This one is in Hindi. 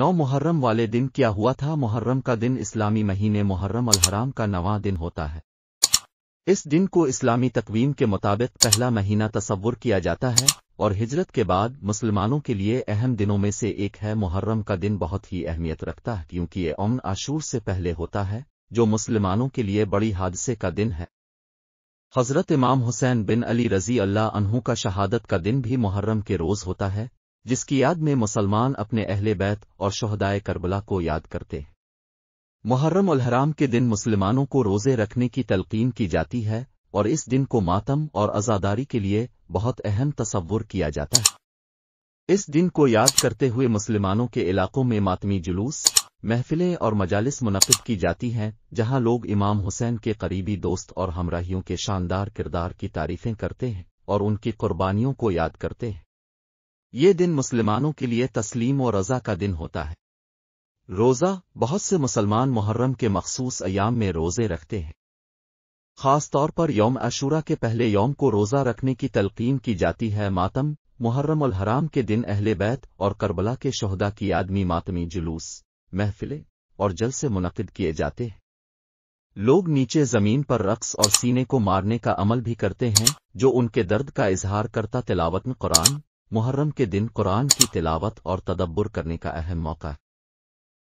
नौ मुहर्रम वाले दिन क्या हुआ था मुहर्रम का दिन इस्लामी महीने मुहर्रम अलहराम का नवा दिन होता है इस दिन को इस्लामी तकवीम के मुताबिक पहला महीना तस्वुर किया जाता है और हिजरत के बाद मुसलमानों के लिए अहम दिनों में से एक है मुहर्रम का दिन बहुत ही अहमियत रखता है क्योंकि ये अमन आशूर से पहले होता है जो मुसलमानों के लिए बड़ी हादसे का दिन है हजरत इमाम हुसैन बिन अली रजी अल्लाह अनहू का शहादत का दिन भी मुहर्रम के रोज़ होता है जिसकी याद में मुसलमान अपने अहले बैत और शहदाय करबला को याद करते हैं मुहर्रम उलहराम के दिन मुसलमानों को रोज़े रखने की तलकीन की जाती है और इस दिन को मातम और आज़ादारी के लिए बहुत अहम तस्वुर किया जाता है इस दिन को याद करते हुए मुसलमानों के इलाकों में मातमी जुलूस महफिलें और मजालिस मुनद की जाती हैं जहां लोग इमाम हुसैन के करीबी दोस्त और हमराहियों के शानदार किरदार की तारीफें करते हैं और उनकी कुर्बानियों को याद करते हैं ये दिन मुसलमानों के लिए तस्लीम और रज़ा का दिन होता है रोज़ा बहुत से मुसलमान मुहर्रम के मखसूस अयाम में रोज़े रखते हैं खास तौर पर यौम अशूरा के पहले यौम को रोज़ा रखने की तलकीन की जाती है मातम मुहर्रम उल हराम के दिन अहले बैत और करबला के शहदा की आदमी मातमी जुलूस महफिलें और जल से मुनद किए जाते हैं लोग नीचे जमीन पर रक्स और सीने को मारने का अमल भी करते हैं जो उनके दर्द का इजहार करता तिलावत कुरान मुहर्रम के दिन कुरान की तिलावत और तदब्बर करने का अहम मौका है